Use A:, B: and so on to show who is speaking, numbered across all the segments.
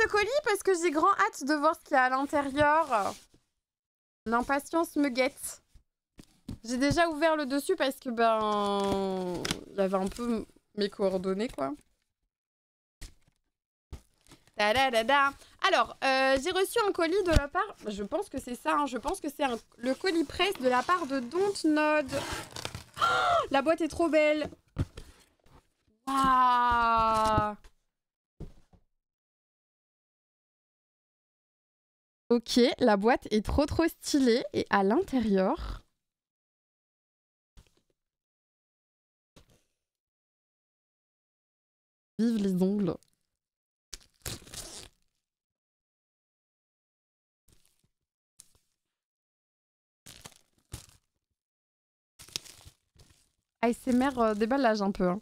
A: ce colis parce que j'ai grand hâte de voir ce qu'il y a à l'intérieur. L'impatience me guette. J'ai déjà ouvert le dessus parce que ben... Il y un peu mes coordonnées quoi. Da da Alors, euh, j'ai reçu un colis de la part... Je pense que c'est ça, hein, je pense que c'est le colis presse de la part de Dontnod. Oh la boîte est trop belle
B: Waouh Ok, la boîte est trop trop stylée
C: et à l'intérieur... Vive les ongles. ASMR mère euh, déballage un peu. Hein.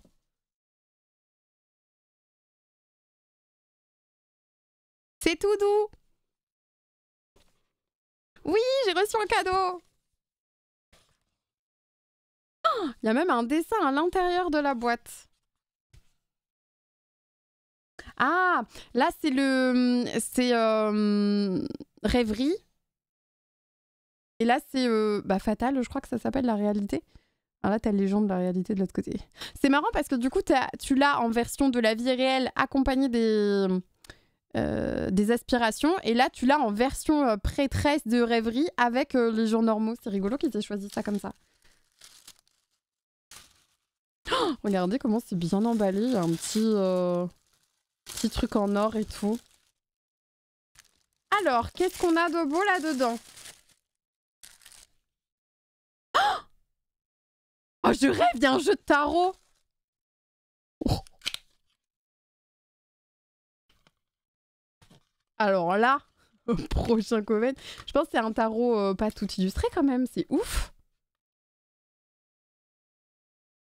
C: C'est tout doux oui, j'ai reçu un cadeau
B: ah, Il y a même un dessin à l'intérieur de la boîte. Ah, là, c'est le... C'est... Euh, rêverie.
A: Et là, c'est euh, bah, Fatal, je crois que ça s'appelle la réalité. Alors ah, là, t'as légende de la réalité de l'autre côté. C'est marrant parce que du coup, as, tu l'as en version de la vie réelle accompagnée des, euh, des aspirations. Et là, tu l'as en version euh, prêtresse de rêverie avec euh, les jours normaux. C'est rigolo qu'ils aient choisi ça comme ça. Oh, regardez comment c'est bien emballé. un petit, petit truc en or et tout.
B: Alors, qu'est-ce qu'on a de beau là-dedans Oh, je rêve d'un jeu de tarot Alors là, prochain Coven, je pense que c'est un tarot euh, pas tout illustré quand même, c'est ouf.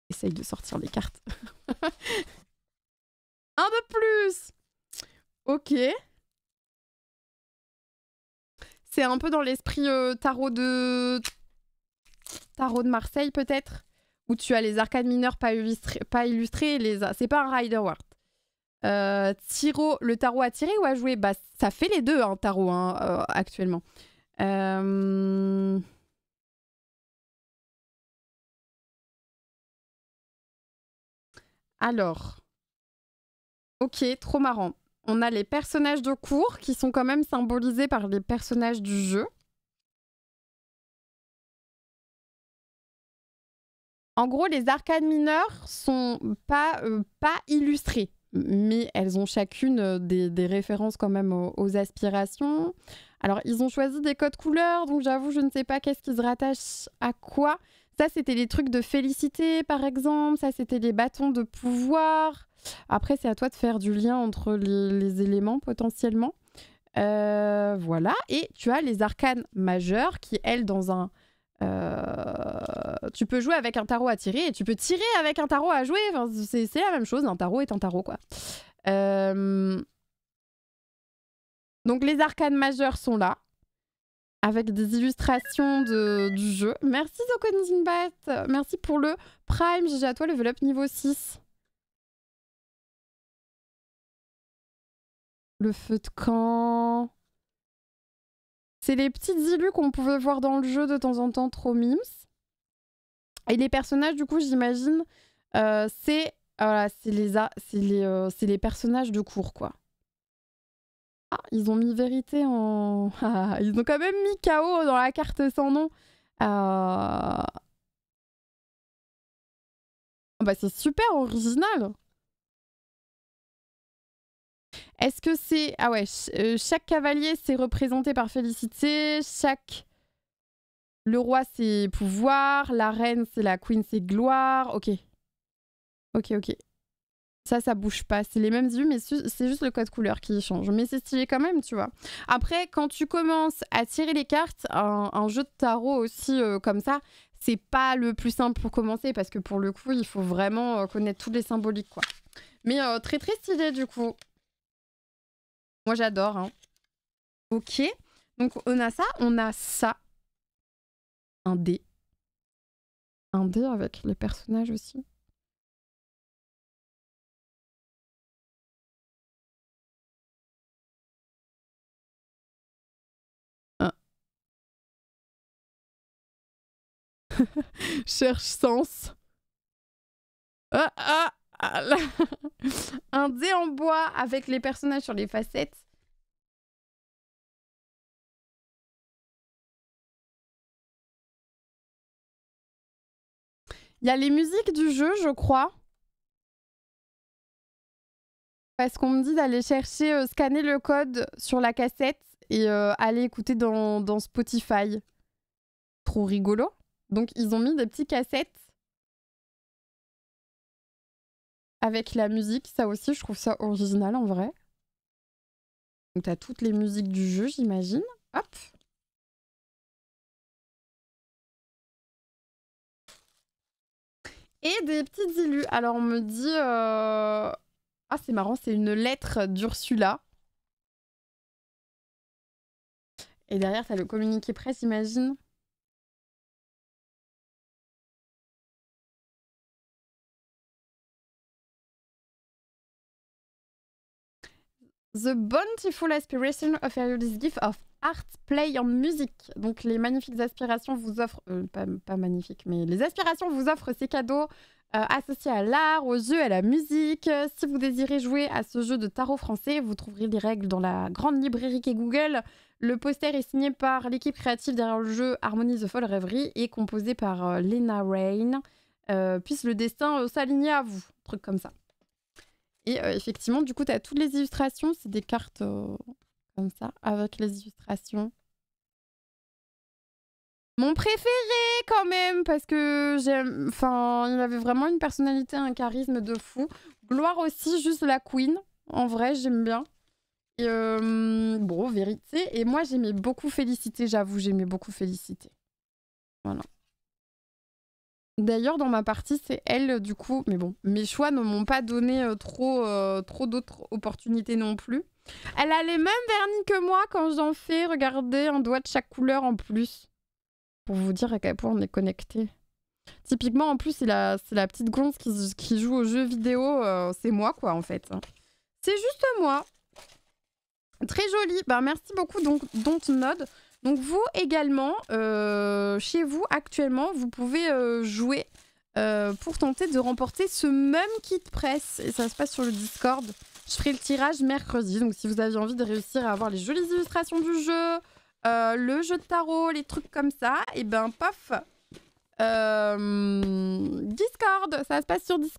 B: Essaye de
C: sortir les cartes.
B: un de plus Ok. C'est un peu dans l'esprit euh, tarot
A: de... Tarot de Marseille peut-être Où tu as les arcades mineurs pas, illustrés, pas illustrés, c'est pas un Rider Ward. Euh, le tarot à tirer
B: ou à jouer bah, Ça fait les deux, hein, tarot, hein, euh, actuellement. Euh,
A: alors. Ok, trop marrant. On a les
B: personnages de cours qui sont quand même symbolisés par les personnages du jeu. En gros, les arcades mineures sont pas, pas illustrés mais elles ont chacune euh, des,
A: références quand même aux, aspirations. Alors, ils ont choisi des codes couleurs, donc j'avoue, je ne sais pas qu'est-ce qu'ils se rattachent à quoi. Ça, c'était les trucs de félicité, par exemple. Ça, c'était les bâtons de pouvoir. Après, c'est à toi de faire du lien entre les, éléments potentiellement. Euh, voilà. Et tu as les arcanes majeures qui, elles, dans un. Euh, tu peux jouer avec un tarot à tirer et tu peux tirer avec un tarot à jouer. c'est la même chose, un tarot est un tarot, quoi. Euh, donc les arcanes majeures sont là, avec des illustrations
B: de, du jeu. Merci Bat. merci pour le Prime, GG à toi, level up niveau 6.
A: Le feu de camp... C'est les petites illus qu'on pouvait voir dans le jeu de temps en temps, trop mimes. Et les personnages, du coup, j'imagine, euh, c'est ah, voilà, c'est les, les, euh, les, personnages de cours, quoi.
B: Ah, ils ont mis vérité en... Ah, ils ont quand même mis KO dans la carte sans nom. Euh. Ah bah,
A: c'est super original. Est-ce que c'est... Ah ouais, chaque cavalier, c'est représenté par Félicité. Chaque le roi, c'est pouvoir. La reine, c'est la queen, c'est gloire. Ok. Ok, ok. Ça, ça bouge pas. C'est les mêmes yeux, mais c'est juste le code couleur qui change. Mais c'est stylé quand même, tu vois. Après, quand tu commences à tirer les cartes, un, jeu de tarot aussi euh, comme ça, c'est pas le plus simple pour commencer parce que pour le coup, il faut vraiment euh, connaître toutes les symboliques, quoi. Mais euh, très très stylé du coup.
B: Moi j'adore. Hein. Ok. Donc on a ça, on a ça
A: un dé. Un dé avec les personnages aussi.
C: Ah.
B: Cherche sens. Ah, ah, un dé en bois avec les personnages sur les facettes
C: Il y a les musiques du jeu, je crois.
A: Parce qu'on me dit d'aller chercher, euh, scanner le code sur la cassette et euh, aller écouter dans, Spotify.
B: Trop rigolo. Donc ils ont mis des petites cassettes avec la musique. Ça aussi, je trouve ça original en vrai. Donc t'as toutes les musiques du jeu, j'imagine. Hop. Et des petits dilus. Alors on me dit... Euh, ah c'est marrant, c'est une lettre d'Ursula.
A: Et derrière, t'as le communiqué presse, imagine.
B: The Bountiful Aspiration of you this gift of art, play and music. Donc les magnifiques
A: aspirations vous offrent, euh, pas, magnifiques, mais les aspirations vous offrent ces cadeaux euh, associés à l'art, aux jeux, à la musique. Si vous désirez jouer à ce jeu de tarot français, vous trouverez les règles dans la grande librairie est Google. Le poster est signé par l'équipe créative derrière le jeu Harmony the Fall Rêverie et composé par euh, Lena Rain. puisse le destin s'aligner à vous, truc comme ça. Et euh, effectivement, du coup, tu as toutes les illustrations. C'est des cartes euh, comme ça, avec les illustrations. Mon préféré, quand même, parce que j'aime. Enfin, il avait vraiment une personnalité, un charisme de fou. Gloire aussi, juste la queen. En vrai, j'aime bien. Et euh, bon, vérité. Et moi, j'aimais beaucoup Félicité, j'avoue, j'aimais beaucoup Félicité. Voilà. D'ailleurs, dans ma partie, c'est elle, du coup. Mais bon, mes choix ne m'ont pas donné euh, trop, euh, trop d'autres opportunités non plus. Elle a les mêmes vernis que moi quand j'en fais. Regardez, un doigt de chaque couleur en plus. Pour vous dire à quel point on est connecté. Typiquement, en plus, c'est la, petite gonze qui, joue aux jeux vidéo. Euh, c'est moi, quoi, en fait. Hein. C'est juste moi. Très joli. Ben, merci beaucoup, donc, Node. Donc vous également, euh, chez vous actuellement, vous pouvez euh, jouer euh, pour tenter de remporter ce même kit presse. Et ça se passe sur le Discord. Je ferai le tirage mercredi. Donc si vous avez envie de réussir à avoir les jolies illustrations du jeu, le jeu de tarot, les trucs comme ça, et eh ben pof Discord, ça se passe sur Discord.